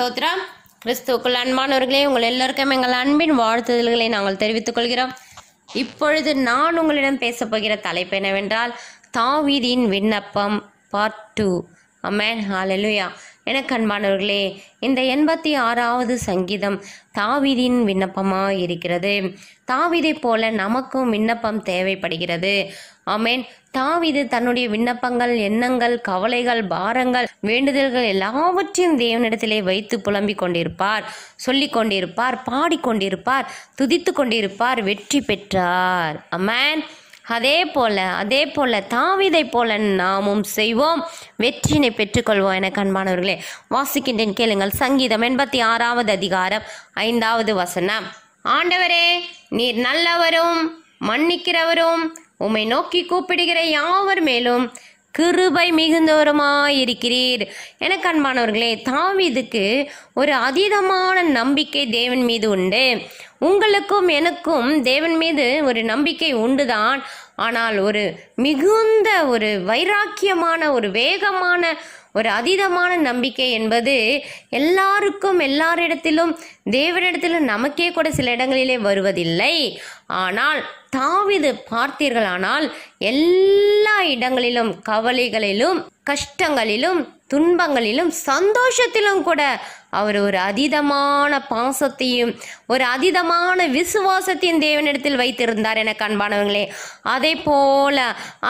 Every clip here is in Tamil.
ஸ்தோத்ரா கிறிஸ்துவுக்குள் அன்பானவர்களே உங்கள் எல்லோருக்கும் எங்கள் அன்பின் வாழ்த்துதல்களை நாங்கள் தெரிவித்துக் கொள்கிறோம் இப்பொழுது நான் உங்களிடம் பேசப்போகிற போகிற தலைப்பு என்னவென்றால் தாவீதின் விண்ணப்பம் பார்ட் டூ அமேன் ஹாலலுயா எனக்கு அன்பானவர்களே இந்த எண்பத்தி ஆறாவது சங்கீதம் தாவிதின் விண்ணப்பமாக இருக்கிறது தாவீதை போல நமக்கும் விண்ணப்பம் தேவைப்படுகிறது அமேன் தாவிது தன்னுடைய விண்ணப்பங்கள் எண்ணங்கள் கவலைகள் பாரங்கள் வேண்டுதல்கள் எல்லாவற்றையும் தேவனிடத்திலே வைத்து புலம்பிக் கொண்டிருப்பார் சொல்லி கொண்டிருப்பார் பாடிக்கொண்டிருப்பார் துதித்து கொண்டிருப்பார் வெற்றி பெற்றார் அமேன் அதே போல அதே போல தாவிதை போல நாமும் செய்வோம் வெற்றினை பெற்றுக்கொள்வோம் என கண்பானவர்களே வாசிக்கின்றேன் கேளுங்கள் சங்கீதம் எண்பத்தி ஆறாவது அதிகாரம் ஐந்தாவது வசனம் ஆண்டவரே நீர் நல்லவரும் மன்னிக்கிறவரும் உம்மை நோக்கி கூப்பிடுகிற யாவர் மேலும் கிருபை இருக்கிறீர் எனக்கு அன்பானவர்களே தாவிதுக்கு ஒரு அதீதமான நம்பிக்கை தேவன் மீது உண்டு உங்களுக்கும் எனக்கும் தேவன் மீது ஒரு நம்பிக்கை உண்டுதான் ஆனால் ஒரு மிகுந்த ஒரு வைராக்கியமான ஒரு வேகமான ஒரு அதீதமான நம்பிக்கை என்பது எல்லாருக்கும் எல்லாரிடத்திலும் தேவனிடத்திலும் நமக்கே கூட சில இடங்களிலே வருவதில்லை ஆனால் தாவிது பார்த்தீர்களானால் எல்லா இடங்களிலும் கவலைகளிலும் கஷ்டங்களிலும் துன்பங்களிலும் சந்தோஷத்திலும் கூட அவர் ஒரு அதீதமான பாசத்தையும் ஒரு அதீதமான விசுவாசத்தையும் தேவனிடத்தில் வைத்திருந்தார் என அன்பானவங்களே அதே போல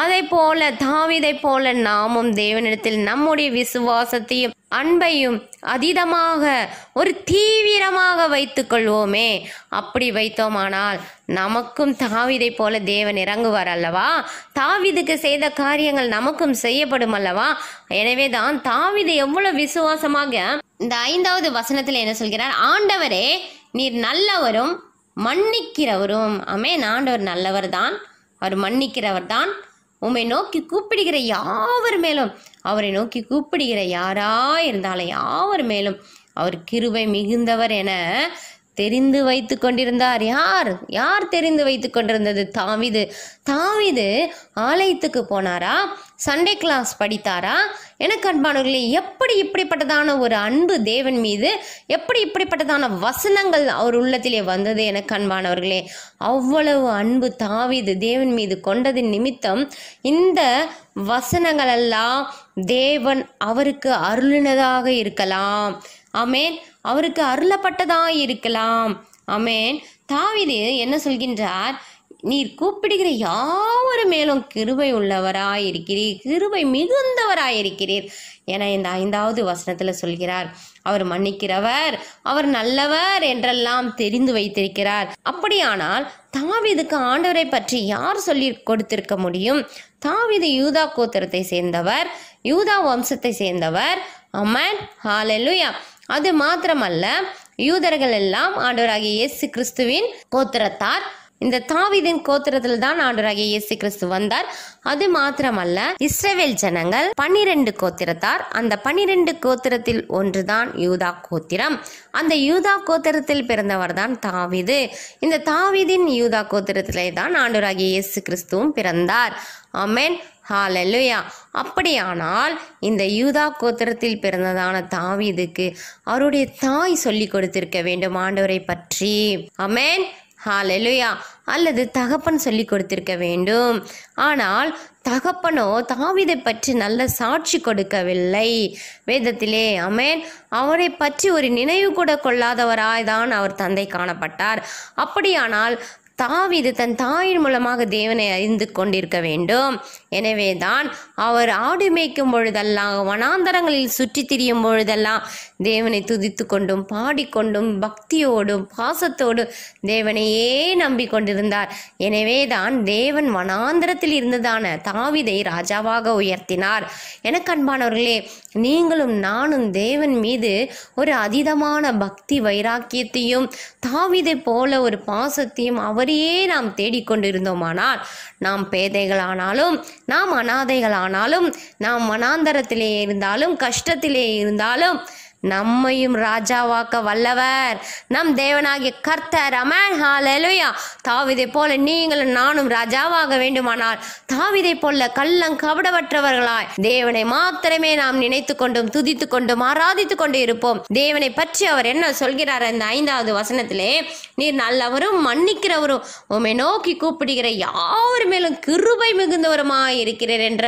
அதே போல தாவிதை போல நாமும் தேவனிடத்தில் நம்முடைய விசுவாசத்தையும் அன்பையும் அதீதமாக ஒரு தீவிரமாக வைத்து கொள்வோமே அப்படி வைத்தோமானால் நமக்கும் தாவிதை போல தேவன் இறங்குவார் அல்லவா தாவிதுக்கு செய்த காரியங்கள் நமக்கும் செய்யப்படும் அல்லவா எனவே தான் எவ்வளவு விசுவாசமாக இந்த ஐந்தாவது வசனத்தில் என்ன சொல்கிறார் ஆண்டவரே நீர் நல்லவரும் மன்னிக்கிறவரும் அமேன் ஆண்டவர் நல்லவர் தான் அவர் மன்னிக்கிறவர் தான் உம்மை நோக்கி கூப்பிடுகிற யாவர் மேலும் அவரை நோக்கி கூப்பிடுகிற யாரா இருந்தாலும் யாவர் மேலும் அவர் கிருவை மிகுந்தவர் என தெரிந்து வைத்து கொண்டிருந்தார் யார் யார் தெரிந்து வைத்து கொண்டிருந்தது தாவிது தாவிது ஆலயத்துக்கு போனாரா சண்டே கிளாஸ் படித்தாரா எனக்கு அன்பானவர்களே எப்படி இப்படிப்பட்டதான ஒரு அன்பு தேவன் மீது எப்படி இப்படிப்பட்டதான வசனங்கள் அவர் உள்ளத்திலே வந்தது எனக்கு அன்பானவர்களே அவ்வளவு அன்பு தாவிது தேவன் மீது கொண்டதின் நிமித்தம் இந்த வசனங்களெல்லாம் தேவன் அவருக்கு அருளினதாக இருக்கலாம் அமேன் அவருக்கு அருளப்பட்டதாக இருக்கலாம் அமேன் தாவிது என்ன சொல்கின்றார் நீர் கூப்பிடுகிற யாவரும் மேலும் கிருபை உள்ளவராயிருக்கிறீர் கிருபை மிகுந்தவராயிருக்கிறீர் என இந்த ஐந்தாவது வசனத்தில் சொல்கிறார் அவர் மன்னிக்கிறவர் அவர் நல்லவர் என்றெல்லாம் தெரிந்து வைத்திருக்கிறார் அப்படியானால் தாவிதுக்கு ஆண்டவரை பற்றி யார் சொல்லி கொடுத்திருக்க முடியும் தாவிது யூதா கோத்திரத்தை சேர்ந்தவர் யூதா வம்சத்தை சேர்ந்தவர் அமன் ஹாலலுயா அது மாத்திரமல்ல யூதர்கள் எல்லாம் ஆண்டவராகிய இயேசு கிறிஸ்துவின் கோத்திரத்தார் இந்த தாவிதின் கோத்திரத்தில் தான் ஆண்டவராகிய இயேசு கிறிஸ்து வந்தார் அது மாத்திரமல்ல இஸ்ரேவேல் ஜனங்கள் பன்னிரண்டு கோத்திரத்தார் அந்த பன்னிரண்டு கோத்திரத்தில் ஒன்றுதான் யூதா கோத்திரம் அந்த யூதா கோத்திரத்தில் பிறந்தவர் தான் தாவிது இந்த தாவிதின் யூதா கோத்திரத்திலே தான் ஆண்டவராகிய இயேசு கிறிஸ்துவும் பிறந்தார் ஆமேன் ஹாலல்லுயா அப்படியானால் இந்த யூதா கோத்திரத்தில் பிறந்ததான தாவீதுக்கு அவருடைய தாய் சொல்லி கொடுத்திருக்க வேண்டும் ஆண்டவரை பற்றி அமேன் ஹாலெலுயா அல்லது தகப்பன் சொல்லி கொடுத்திருக்க வேண்டும் ஆனால் தகப்பனோ தாவிதை பற்றி நல்ல சாட்சி கொடுக்கவில்லை வேதத்திலே அமேன் அவரை பற்றி ஒரு நினைவு கூட கொள்ளாதவராய் தான் அவர் தந்தை காணப்பட்டார் அப்படியானால் தாவிது தன் தாயின் மூலமாக தேவனை அறிந்து கொண்டிருக்க வேண்டும் எனவேதான் அவர் ஆடு மேய்க்கும் பொழுதெல்லாம் வனாந்தரங்களில் சுற்றி திரியும் பொழுதெல்லாம் தேவனை துதித்து கொண்டும் பாடிக்கொண்டும் பக்தியோடும் பாசத்தோடும் தேவனையே நம்பிக்கொண்டிருந்தார் எனவேதான் தேவன் வனாந்தரத்தில் இருந்ததான தாவிதை ராஜாவாக உயர்த்தினார் என கண்பானவர்களே நீங்களும் நானும் தேவன் மீது ஒரு அதீதமான பக்தி வைராக்கியத்தையும் தாவிதை போல ஒரு பாசத்தையும் அவர் அப்படியே நாம் தேடிக்கொண்டிருந்தோமானால் நாம் பேதைகளானாலும் நாம் அனாதைகளானாலும் நாம் மனாந்தரத்திலே இருந்தாலும் கஷ்டத்திலே இருந்தாலும் நம்மையும் ராஜாவாக்க வல்லவர் நம் தேவனாகிய கர்த்தர் அமேன் எலுயா தாவிதை போல நீங்களும் நானும் ராஜாவாக வேண்டுமானால் தாவிதை போல கள்ளம் கபடவற்றவர்களாய் தேவனை மாத்திரமே நாம் நினைத்து கொண்டும் துதித்து கொண்டும் ஆராதித்து கொண்டு இருப்போம் தேவனை பற்றி அவர் என்ன சொல்கிறார் அந்த ஐந்தாவது வசனத்திலே நீர் நல்லவரும் மன்னிக்கிறவரும் உமை நோக்கி கூப்பிடுகிற யாவர் மேலும் கிருபை மிகுந்தவருமாய் இருக்கிறார் என்ற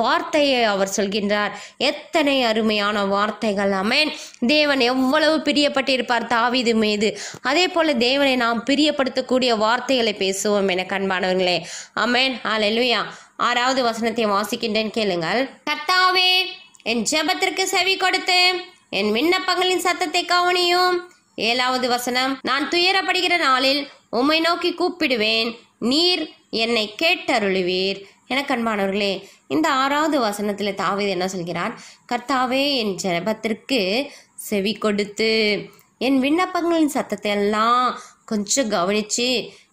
வார்த்தையை அவர் சொல்கின்றார் எத்தனை அருமையான வார்த்தைகள் அமேன் தேவன் எவ்வளவு பிரியப்பட்டிருப்பார் தாவிது மீது அதே போல தேவனை நாம் பிரியப்படுத்தக்கூடிய வார்த்தைகளை பேசுவோம் என கண்பானவர்களே அமேன் ஆலெலுயா ஆறாவது வசனத்தை வாசிக்கின்றேன் கேளுங்கள் கத்தாவே என் ஜெபத்திற்கு செவி கொடுத்து என் விண்ணப்பங்களின் சத்தத்தை கவனியும் ஏழாவது வசனம் நான் துயரப்படுகிற நாளில் உம்மை நோக்கி கூப்பிடுவேன் நீர் என்னை கேட்டருளுவீர் என கண்பானவர்களே இந்த ஆறாவது வசனத்தில் தாவது என்ன சொல்கிறார் கர்த்தாவே என் ஜபத்திற்கு செவி கொடுத்து என் விண்ணப்பங்களின் சத்தத்தை எல்லாம் கொஞ்சம் கவனித்து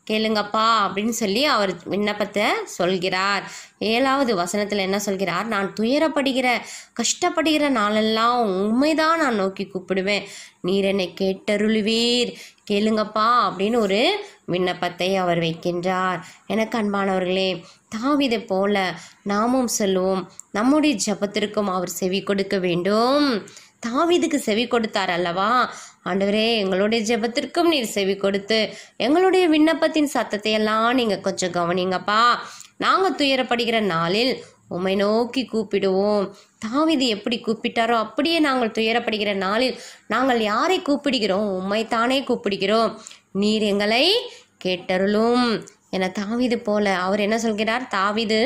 கேளுங்கப்பா அப்படின்னு சொல்லி அவர் விண்ணப்பத்தை சொல்கிறார் ஏழாவது வசனத்தில் என்ன சொல்கிறார் நான் துயரப்படுகிற கஷ்டப்படுகிற நாளெல்லாம் உண்மைதான் நான் நோக்கி கூப்பிடுவேன் நீர் என்னை கேட்டருளுவீர் கேளுங்கப்பா அப்படின்னு ஒரு விண்ணப்பத்தை அவர் வைக்கின்றார் எனக்கு அன்பானவர்களே தாவிதை போல நாமும் சொல்லுவோம் நம்முடைய ஜபத்திற்கும் அவர் செவி கொடுக்க வேண்டும் தாவிதுக்கு செவி கொடுத்தார் அல்லவா ஆண்டவரே எங்களுடைய ஜெபத்திற்கும் நீர் செவி கொடுத்து எங்களுடைய விண்ணப்பத்தின் சத்தத்தை எல்லாம் நீங்கள் கொஞ்சம் கவனிங்கப்பா நாங்கள் துயரப்படுகிற நாளில் உமை நோக்கி கூப்பிடுவோம் தாவிதி எப்படி கூப்பிட்டாரோ அப்படியே நாங்கள் துயரப்படுகிற நாளில் நாங்கள் யாரை கூப்பிடுகிறோம் உம்மை தானே கூப்பிடுகிறோம் நீர் எங்களை கேட்டருளும் என தாவிது போல அவர் என்ன சொல்கிறார் தாவிது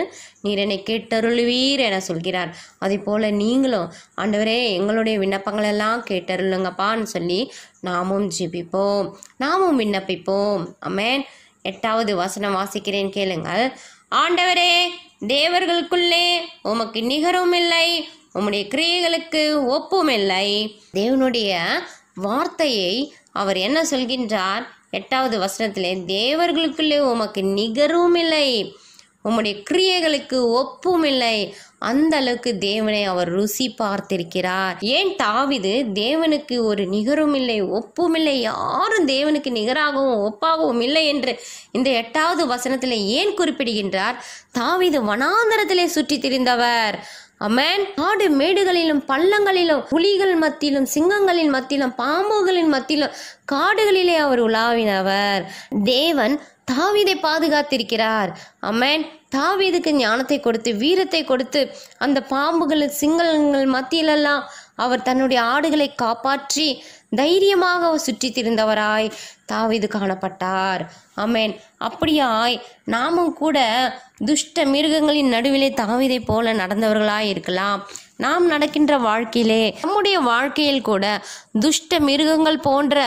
நீர் என்னை கேட்டருள்வீர் என சொல்கிறார் அதே போல நீங்களும் ஆண்டவரே எங்களுடைய விண்ணப்பங்கள் எல்லாம் கேட்டருளுங்கப்பான்னு சொல்லி நாமும் ஜிபிப்போம் நாமும் விண்ணப்பிப்போம் அமேன் எட்டாவது வசனம் வாசிக்கிறேன் கேளுங்கள் ஆண்டவரே தேவர்களுக்குள்ளே உமக்கு நிகரும் இல்லை உம்முடைய கிரியைகளுக்கு ஒப்பும் இல்லை தேவனுடைய வார்த்தையை அவர் என்ன சொல்கின்றார் எட்டாவது வசனத்திலே தேவர்களுக்குள்ளே உமக்கு நிகரும் இல்லை உம்முடைய கிரியைகளுக்கு ஒப்பும் இல்லை அந்த அளவுக்கு தேவனை அவர் ருசி பார்த்திருக்கிறார் ஏன் தாவிது தேவனுக்கு ஒரு நிகரும் இல்லை ஒப்பும் இல்லை யாரும் தேவனுக்கு நிகராகவும் ஒப்பாகவும் இல்லை என்று இந்த எட்டாவது வசனத்தில் ஏன் குறிப்பிடுகின்றார் தாவிது வனாந்தரத்திலே சுற்றி திரிந்தவர் அமேன் காடு மேடுகளிலும் பள்ளங்களிலும் புலிகள் மத்தியிலும் சிங்கங்களின் மத்தியிலும் பாம்புகளின் மத்தியிலும் காடுகளிலே அவர் உலாவினவர் தேவன் தாவீதை பாதுகாத்திருக்கிறார் அமேன் தாவீதுக்கு ஞானத்தை கொடுத்து வீரத்தை கொடுத்து அந்த பாம்புகள் சிங்கங்கள் மத்தியிலெல்லாம் அவர் தன்னுடைய ஆடுகளை காப்பாற்றி தைரியமாக சுற்றி திரிந்தவராய் தாவிது காணப்பட்டார் அமேன் அப்படியாய் நாமும் கூட துஷ்ட மிருகங்களின் நடுவிலே தாவிதை போல நடந்தவர்களாய் இருக்கலாம் நாம் நடக்கின்ற வாழ்க்கையிலே நம்முடைய வாழ்க்கையில் கூட துஷ்ட மிருகங்கள் போன்ற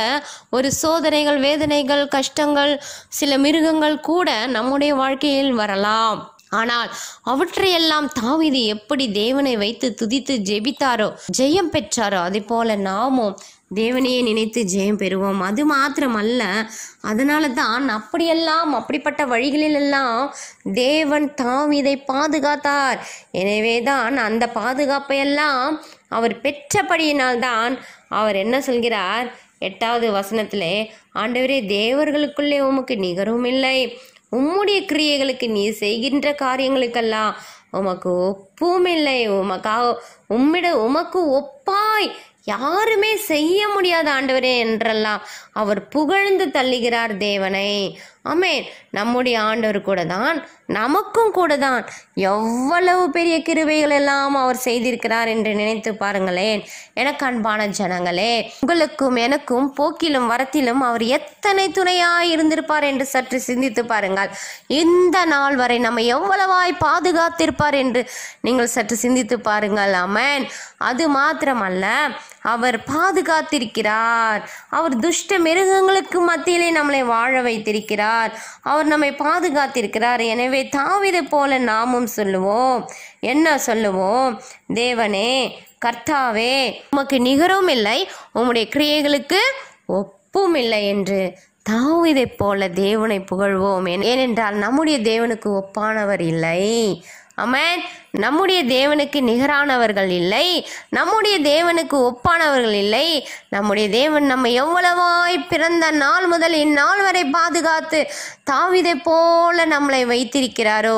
ஒரு சோதனைகள் வேதனைகள் கஷ்டங்கள் சில மிருகங்கள் கூட நம்முடைய வாழ்க்கையில் வரலாம் ஆனால் அவற்றையெல்லாம் தாவிது எப்படி தேவனை வைத்து துதித்து ஜெபித்தாரோ ஜெயம் பெற்றாரோ அதே போல நாமும் தேவனையே நினைத்து ஜெயம் பெறுவோம் அது மாத்திரமல்ல அதனால தான் அப்படியெல்லாம் அப்படிப்பட்ட வழிகளிலெல்லாம் தேவன் தாம் இதை பாதுகாத்தார் எனவே தான் அந்த பாதுகாப்பையெல்லாம் அவர் பெற்றபடியினால்தான் அவர் என்ன சொல்கிறார் எட்டாவது வசனத்திலே ஆண்டவரே தேவர்களுக்குள்ளே உமக்கு நிகரும் இல்லை உம்முடைய கிரியைகளுக்கு நீ செய்கின்ற காரியங்களுக்கெல்லாம் உமக்கு ஒப்பும் இல்லை உமக்கா உம்மிட உமக்கு ஒப்பாய் யாருமே செய்ய முடியாத ஆண்டவரே என்றெல்லாம் அவர் புகழ்ந்து தள்ளுகிறார் தேவனை ஆமேன் நம்முடைய ஆண்டவர் கூட தான் நமக்கும் கூட தான் எவ்வளவு பெரிய கிருவைகள் எல்லாம் அவர் செய்திருக்கிறார் என்று நினைத்து பாருங்களேன் எனக்கு அன்பான ஜனங்களே உங்களுக்கும் எனக்கும் போக்கிலும் வரத்திலும் அவர் எத்தனை துணையாய் இருந்திருப்பார் என்று சற்று சிந்தித்து பாருங்கள் இந்த நாள் வரை நம்ம எவ்வளவாய் பாதுகாத்திருப்பார் என்று நீங்கள் சற்று சிந்தித்து பாருங்கள் அமேன் அது மாத்திரமல்ல அவர் பாதுகாத்திருக்கிறார் அவர் துஷ்ட மிருகங்களுக்கு மத்தியிலே நம்மளை வாழ வைத்திருக்கிறார் அவர் நம்மை பாதுகாத்திருக்கிறார் எனவே தாவிதை போல நாமும் சொல்லுவோம் என்ன சொல்லுவோம் தேவனே கர்த்தாவே உமக்கு நிகரும் இல்லை உம்முடைய கிரியைகளுக்கு ஒப்பும் இல்லை என்று தாவிதை போல தேவனை புகழ்வோம் ஏனென்றால் நம்முடைய தேவனுக்கு ஒப்பானவர் இல்லை அமேன் நம்முடைய தேவனுக்கு நிகரானவர்கள் இல்லை நம்முடைய தேவனுக்கு ஒப்பானவர்கள் இல்லை நம்முடைய தேவன் நம்ம எவ்வளவாய் பிறந்த நாள் முதல் இந்நாள் வரை பாதுகாத்து தாவிதை போல நம்மளை வைத்திருக்கிறாரோ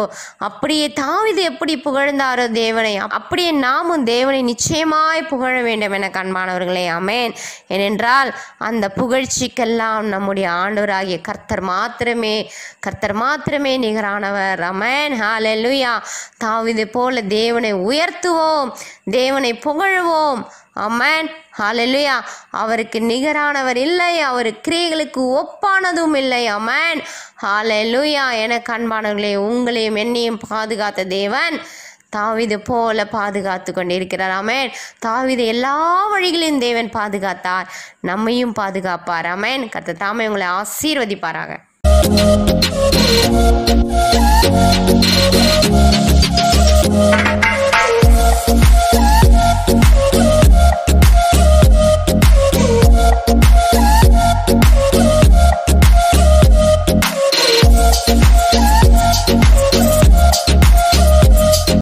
அப்படியே தாவிதை எப்படி புகழ்ந்தாரோ தேவனை அப்படியே நாமும் தேவனை நிச்சயமாய் புகழ வேண்டும் என கண்பானவர்களே அமேன் ஏனென்றால் அந்த புகழ்ச்சிக்கெல்லாம் நம்முடைய ஆண்டவராகிய கர்த்தர் மாத்திரமே கர்த்தர் மாத்திரமே நிகரானவர் அமேன் ஹாலெல்லுயா தாவிதை போல தேவனை உயர்த்துவோம் தேவனை புகழ்வோம் அம்மன் ஹாலலுயா அவருக்கு நிகரானவர் இல்லை அவர் கிரியைகளுக்கு ஒப்பானதும் இல்லை அமன் ஹாலலுயா என கண்பானவர்களே உங்களையும் என்னையும் பாதுகாத்த தேவன் தாவித போல பாதுகாத்து கொண்டிருக்கிறார் அமேன் தாவித எல்லா வழிகளையும் தேவன் பாதுகாத்தார் நம்மையும் பாதுகாப்பார் அமேன் கத்த தாமே உங்களை ஆசீர்வதிப்பாராக